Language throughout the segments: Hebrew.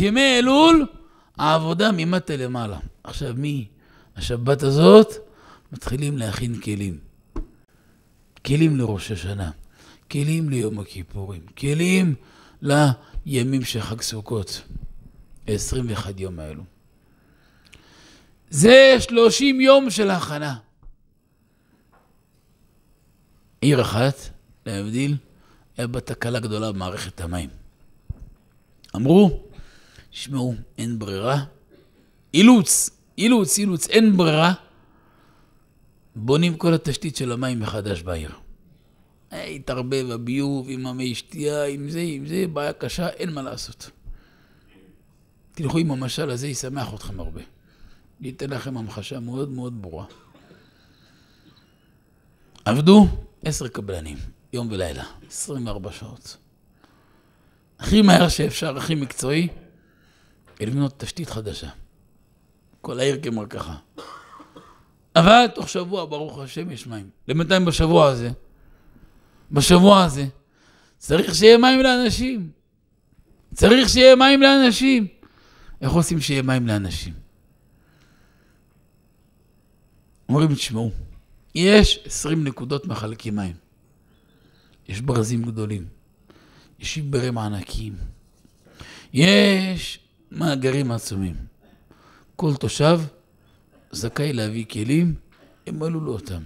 ימי אלול, העבודה ממטה למעלה. עכשיו, מהשבת הזאת מתחילים להכין כלים. כלים לראש השנה, כלים ליום הכיפורים, כלים לימים של חג סוכות, 21 יום האלו. זה 30 יום של הכנה. עיר אחת, להבדיל, היה בה תקלה גדולה במערכת המים. אמרו, תשמעו, אין ברירה. אילוץ, אילוץ, אילוץ, אין ברירה. בונים כל התשתית של המים מחדש בעיר. התערבב הביוב עם המי שתייה, עם זה, עם זה, בעיה קשה, אין מה לעשות. תלכו עם המשל הזה, ישמח אתכם הרבה. אני אתן לכם המחשה מאוד מאוד ברורה. עבדו עשר קבלנים, יום ולילה, 24 שעות. הכי מהר שאפשר, הכי מקצועי. לבנות תשתית חדשה. כל העיר כמר ככה. אבל תוך שבוע, ברוך השם, יש מים. למתי בשבוע הזה? בשבוע הזה. צריך שיהיה מים לאנשים. צריך שיהיה מים לאנשים. איך עושים שיהיה מים לאנשים? אומרים, תשמעו, יש 20 נקודות מחלקי מים. יש ברזים גדולים. יש שיברים ענקים. יש מאגרים עצומים. כל תושב זכאי להביא כלים, הם עלו לו אותם.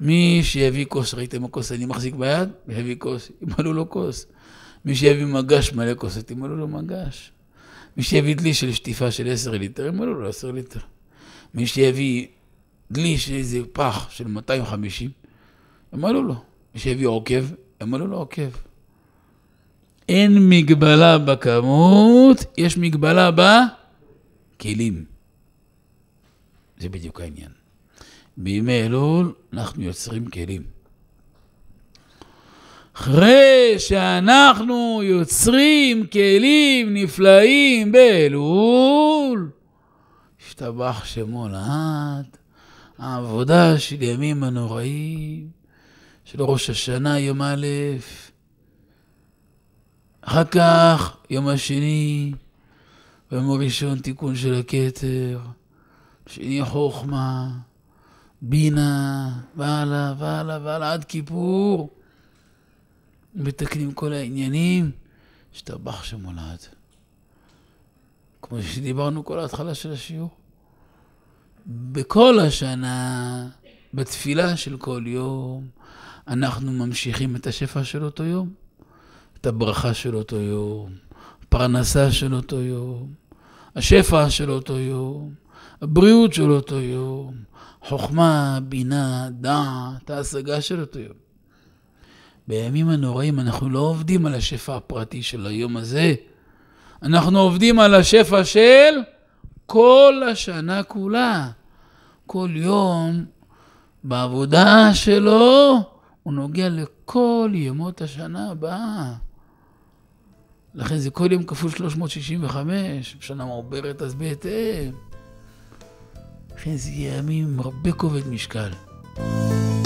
מי שיביא כוס, ראיתם הכוס אני מחזיק ביד? יביא כוס, ימלאו לו כוס. מי שיביא מגש מלא כוסות, ימלאו לו מגש. מי שיביא דלי של שטיפה של עשר ליטר, ימלאו לו עשר ליטר. מי שיביא דלי של איזה פח של 250, ימלאו לו. מי שיביא עוקב, ימלאו לו עוקב. אין מגבלה בכמות, יש מגבלה בכלים. זה בדיוק העניין. בימי אלול אנחנו יוצרים כלים. אחרי שאנחנו יוצרים כלים נפלאים באלול, השתבח שמו לעד, העבודה של ימים הנוראים, של ראש השנה יום א', אחר כך, יום השני, ביום הראשון תיקון של הכתר, שני חוכמה, בינה, והלאה, והלאה, והלאה, עד כיפור. מתקנים כל העניינים, השתבח שמולד. כמו שדיברנו כל ההתחלה של השיעור. בכל השנה, בתפילה של כל יום, אנחנו ממשיכים את השפע של אותו יום. את הברכה של אותו יום, הפרנסה של אותו יום, השפע של אותו יום, הבריאות של אותו יום, חוכמה, בינה, דעת, ההשגה של אותו יום. בימים הנוראים אנחנו לא עובדים על השפע הפרטי של היום הזה, אנחנו עובדים על השפע של כל השנה כולה. כל יום בעבודה שלו הוא נוגע לכל ימות השנה הבאה. לכן זה כל יום כפול 365, שנה מעוברת אז בהתאם. לכן זה יהיה ימים עם הרבה כובד משקל. thank you